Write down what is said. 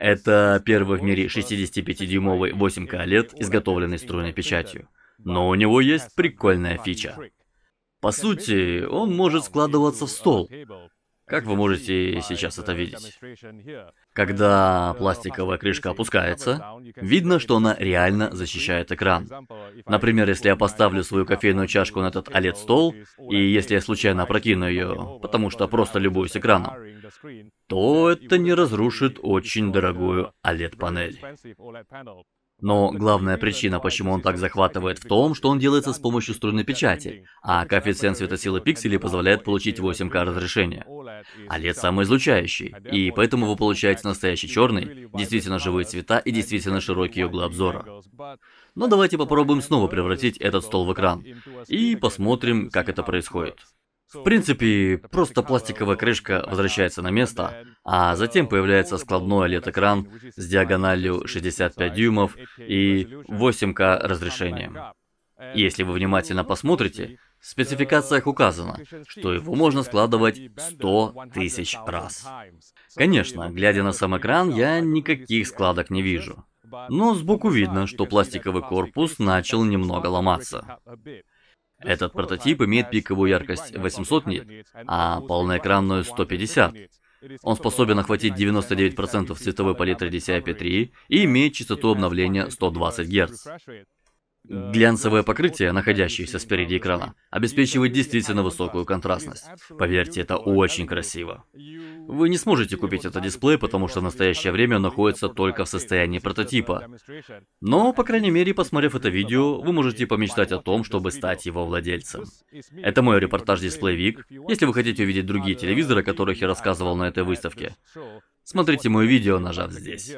Это первый в мире 65-дюймовый 8К LED, изготовленный струйной печатью. Но у него есть прикольная фича. По сути, он может складываться в стол, как вы можете сейчас это видеть. Когда пластиковая крышка опускается, видно, что она реально защищает экран. Например, если я поставлю свою кофейную чашку на этот OLED-стол, и если я случайно опрокину ее, потому что просто любуюсь экраном, то это не разрушит очень дорогую OLED-панель. Но главная причина, почему он так захватывает, в том, что он делается с помощью струйной печати, а коэффициент светосилы пикселей позволяет получить 8К разрешение. OLED самый излучающий, и поэтому вы получаете настоящий черный, действительно живые цвета и действительно широкие углы обзора. Но давайте попробуем снова превратить этот стол в экран, и посмотрим, как это происходит. В принципе, просто пластиковая крышка возвращается на место, а затем появляется складной LED-экран с диагональю 65 дюймов и 8К разрешением. Если вы внимательно посмотрите, в спецификациях указано, что его можно складывать 100 тысяч раз. Конечно, глядя на сам экран, я никаких складок не вижу. Но сбоку видно, что пластиковый корпус начал немного ломаться. Этот прототип имеет пиковую яркость 800 нит, а полноэкранную 150. Он способен охватить 99% цветовой палитры DCI-P3 и имеет частоту обновления 120 Гц. Глянцевое покрытие, находящееся спереди экрана, обеспечивает действительно высокую контрастность. Поверьте, это очень красиво. Вы не сможете купить этот дисплей, потому что в настоящее время он находится только в состоянии прототипа. Но, по крайней мере, посмотрев это видео, вы можете помечтать о том, чтобы стать его владельцем. Это мой репортаж «Дисплей Вик». Если вы хотите увидеть другие телевизоры, о которых я рассказывал на этой выставке, смотрите мое видео, нажав здесь.